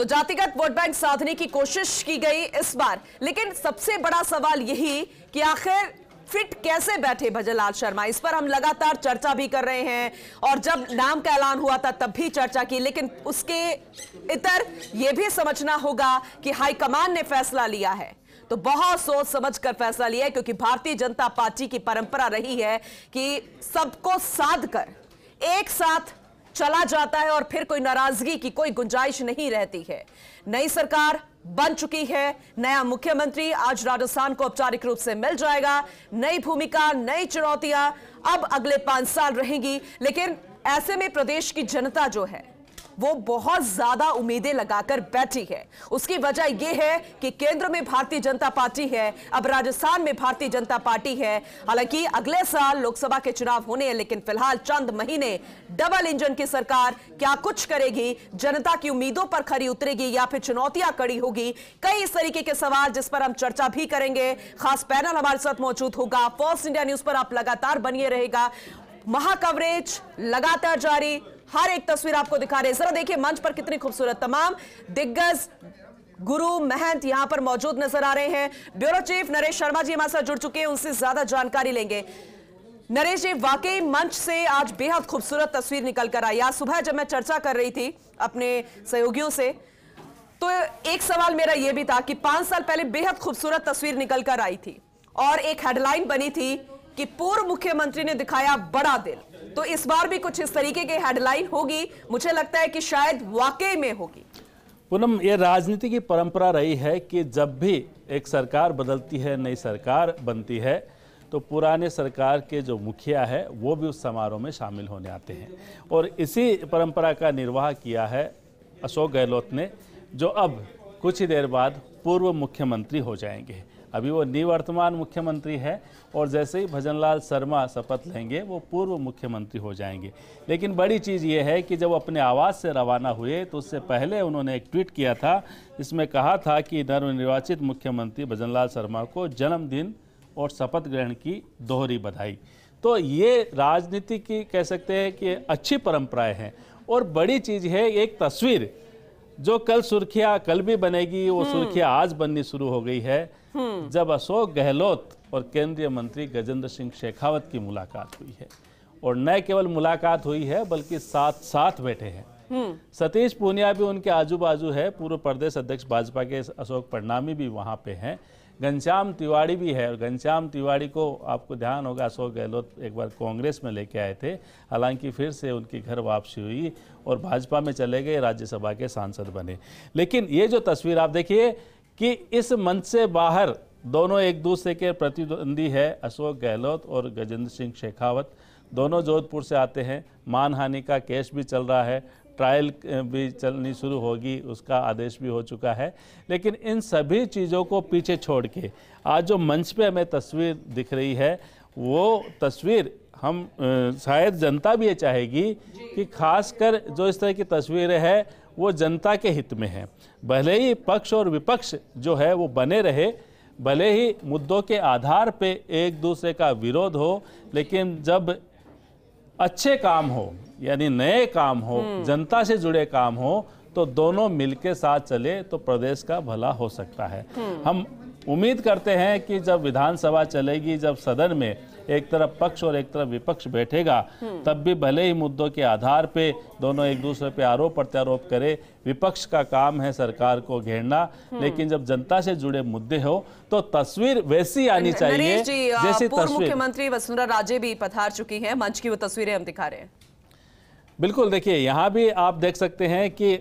तो जातिगत vote bank साधने की कोशिश की गई इस बार लेकिन सबसे बड़ा सवाल यही कि आखिर फिट कैसे बैठे भजनलाल शर्मा इस पर हम लगातार चर्चा भी कर रहे हैं और जब नाम का ऐलान हुआ था तब भी चर्चा की लेकिन उसके इतर यह भी समझना होगा कि हाईकमान ने फैसला लिया है तो बहुत सोच समझ कर फैसला लिया है क्योंकि भारतीय जनता पार्टी की परंपरा रही है कि सबको साध कर एक साथ चला जाता है और फिर कोई नाराजगी की कोई गुंजाइश नहीं रहती है नई सरकार बन चुकी है नया मुख्यमंत्री आज राजस्थान को औपचारिक रूप से मिल जाएगा नई भूमिका नई चुनौतियां अब अगले पांच साल रहेंगी लेकिन ऐसे में प्रदेश की जनता जो है वो बहुत ज्यादा उम्मीदें लगाकर बैठी है उसकी वजह यह है कि केंद्र में भारतीय जनता पार्टी है अब राजस्थान में भारतीय जनता पार्टी है हालांकि अगले साल लोकसभा के चुनाव होने हैं लेकिन फिलहाल चंद महीने डबल इंजन की सरकार क्या कुछ करेगी जनता की उम्मीदों पर खरी उतरेगी या फिर चुनौतियां कड़ी होगी कई इस तरीके के सवाल जिस पर हम चर्चा भी करेंगे खास पैनल हमारे साथ मौजूद होगा फर्स्ट इंडिया न्यूज पर आप लगातार बनिए रहेगा महाकवरेज लगातार जारी हर एक तस्वीर आपको दिखा रहे हैं जरा देखिए मंच पर कितनी खूबसूरत तमाम दिग्गज गुरु महंत यहां पर मौजूद नजर आ रहे हैं ब्यूरो चीफ नरेश शर्मा जी हमारे साथ जुड़ चुके हैं उनसे ज्यादा जानकारी लेंगे नरेश जी वाकई मंच से आज बेहद खूबसूरत तस्वीर निकल कर आई आज सुबह जब मैं चर्चा कर रही थी अपने सहयोगियों से तो एक सवाल मेरा यह भी था कि पांच साल पहले बेहद खूबसूरत तस्वीर निकल कर आई थी और एक हेडलाइन बनी थी कि पूर्व मुख्यमंत्री ने दिखाया बड़ा दिल तो इस बार भी कुछ इस तरीके की हेडलाइन होगी मुझे लगता है कि शायद वाकई में होगी पूनम ये राजनीति की परंपरा रही है कि जब भी एक सरकार बदलती है नई सरकार बनती है तो पुराने सरकार के जो मुखिया है वो भी उस समारोह में शामिल होने आते हैं और इसी परंपरा का निर्वाह किया है अशोक गहलोत ने जो अब कुछ ही देर बाद पूर्व मुख्यमंत्री हो जाएंगे अभी वो निवर्तमान मुख्यमंत्री है और जैसे ही भजनलाल शर्मा शपथ लेंगे वो पूर्व मुख्यमंत्री हो जाएंगे लेकिन बड़ी चीज़ ये है कि जब अपने आवास से रवाना हुए तो उससे पहले उन्होंने एक ट्वीट किया था इसमें कहा था कि नवनिर्वाचित मुख्यमंत्री भजनलाल शर्मा को जन्मदिन और शपथ ग्रहण की दोहरी बधाई तो ये राजनीति की कह सकते हैं कि अच्छी परंपराएं हैं और बड़ी चीज़ है एक तस्वीर जो कल सुर्खियां कल भी बनेगी वो हम्म। सुर्खियां आज बननी शुरू हो गई है हम्म। जब अशोक गहलोत और केंद्रीय मंत्री गजेंद्र सिंह शेखावत की मुलाकात हुई है और न केवल मुलाकात हुई है बल्कि साथ साथ बैठे हैं हम्म। सतीश पूनिया भी उनके आजू बाजू है पूर्व प्रदेश अध्यक्ष भाजपा के अशोक परिणामी भी वहां पे हैं घनश्याम तिवाड़ी भी है और घनश्याम तिवाड़ी को आपको ध्यान होगा अशोक गहलोत एक बार कांग्रेस में लेके आए थे हालांकि फिर से उनकी घर वापसी हुई और भाजपा में चले गए राज्यसभा के सांसद बने लेकिन ये जो तस्वीर आप देखिए कि इस मंच से बाहर दोनों एक दूसरे के प्रतिद्वंदी है अशोक गहलोत और गजेंद्र सिंह शेखावत दोनों जोधपुर से आते हैं मानहानि का केस भी चल रहा है ट्रायल भी चलनी शुरू होगी उसका आदेश भी हो चुका है लेकिन इन सभी चीज़ों को पीछे छोड़ के आज जो मंच पे हमें तस्वीर दिख रही है वो तस्वीर हम शायद जनता भी ये चाहेगी कि खासकर जो इस तरह की तस्वीरें है वो जनता के हित में है भले ही पक्ष और विपक्ष जो है वो बने रहे भले ही मुद्दों के आधार पे एक दूसरे का विरोध हो लेकिन जब अच्छे काम हो यानी नए काम हो हम्म। जनता से जुड़े काम हो तो दोनों मिलके साथ चले तो प्रदेश का भला हो सकता है हम्म। हम उम्मीद करते हैं कि जब विधानसभा चलेगी जब सदन में एक तरफ पक्ष और एक तरफ विपक्ष बैठेगा हम्म। तब भी भले ही मुद्दों के आधार पे दोनों एक दूसरे पे आरोप प्रत्यारोप करे विपक्ष का काम है सरकार को घेरना हम्म। लेकिन जब जनता से जुड़े मुद्दे हो तो तस्वीर वैसी आनी चाहिए जैसी तस्वीर मुख्यमंत्री वसुंधरा राजे भी पधार चुकी है मंच की वो तस्वीरें हम दिखा रहे हैं बिल्कुल देखिए यहाँ भी आप देख सकते हैं कि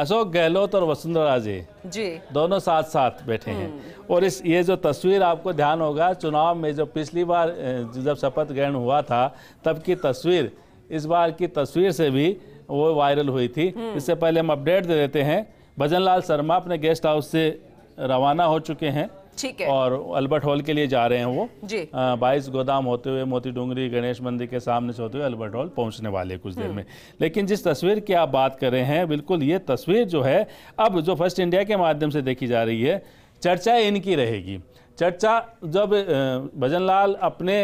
अशोक गहलोत और वसुंधरा राजे जी दोनों साथ साथ बैठे हैं हम्म। और इस ये जो तस्वीर आपको ध्यान होगा चुनाव में जो पिछली बार जब शपथ ग्रहण हुआ था तब की तस्वीर इस बार की तस्वीर से भी वो वायरल हुई थी हम्म। इससे पहले हम अपडेट दे देते हैं भजन लाल शर्मा अपने गेस्ट हाउस से रवाना हो चुके हैं ठीक है और अल्बर्ट हॉल के लिए जा रहे हैं वो जी बाईस गोदाम होते हुए मोती डूंगरी गणेश मंदिर के सामने से होते हुए अल्बर्ट हॉल पहुंचने वाले कुछ देर हम्म। में लेकिन जिस तस्वीर की आप बात कर रहे हैं बिल्कुल ये तस्वीर जो है अब जो फर्स्ट इंडिया के माध्यम से देखी जा रही है चर्चा इनकी रहेगी चर्चा जब भजन लाल अपने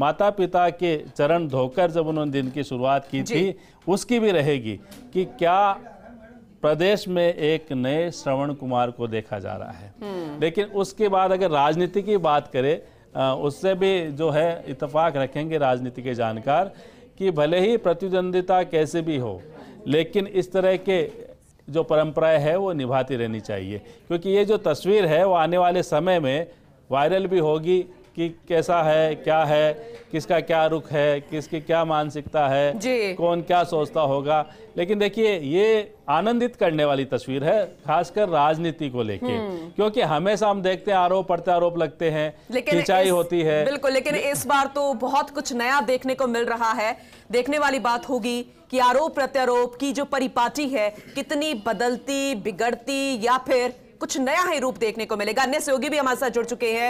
माता पिता के चरण धोकर जब उन्होंने दिन की शुरुआत की थी उसकी भी रहेगी कि क्या प्रदेश में एक नए श्रवण कुमार को देखा जा रहा है लेकिन उसके बाद अगर राजनीति की बात करें उससे भी जो है इतफाक रखेंगे राजनीति के जानकार कि भले ही प्रतिद्वंदिता कैसे भी हो लेकिन इस तरह के जो परंपराएं है वो निभाती रहनी चाहिए क्योंकि ये जो तस्वीर है वो आने वाले समय में वायरल भी होगी कि कैसा है क्या है किसका क्या रुख है किसकी क्या मानसिकता है कौन क्या सोचता होगा लेकिन देखिए ये आनंदित करने वाली तस्वीर है खासकर राजनीति को लेके हम्म। क्योंकि हमेशा हम देखते हैं आरोप प्रत्यारोप लगते हैं खिंचाई होती है बिल्कुल लेकिन इस बार तो बहुत कुछ नया देखने को मिल रहा है देखने वाली बात होगी कि आरोप प्रत्यारोप की जो परिपाटी है कितनी बदलती बिगड़ती या फिर कुछ नया ही रूप देखने को मिलेगा अन्य सहयोगी भी हमारे साथ जुड़ चुके हैं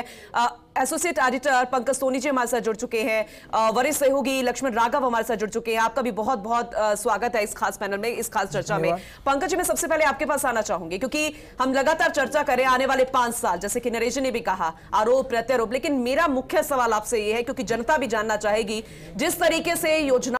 एसोसिएट एडिटर पंकज सोनी जी हमारे साथ जुड़ चुके हैं वरिष्ठ सहयोगी लक्ष्मण राघव हमारे साथ जुड़ चुके हैं आपका भी बहुत बहुत स्वागत है इस खास पैनल में इस खास चर्चा में पंकज जी मैं सबसे पहले आपके पास आना चाहूंगी क्योंकि हम लगातार चर्चा करें आने वाले पांच साल जैसे कि नरेश जी ने भी कहा आरोप प्रत्यारोप लेकिन मेरा मुख्य सवाल आपसे ये है क्योंकि जनता भी जानना चाहेगी जिस तरीके से योजना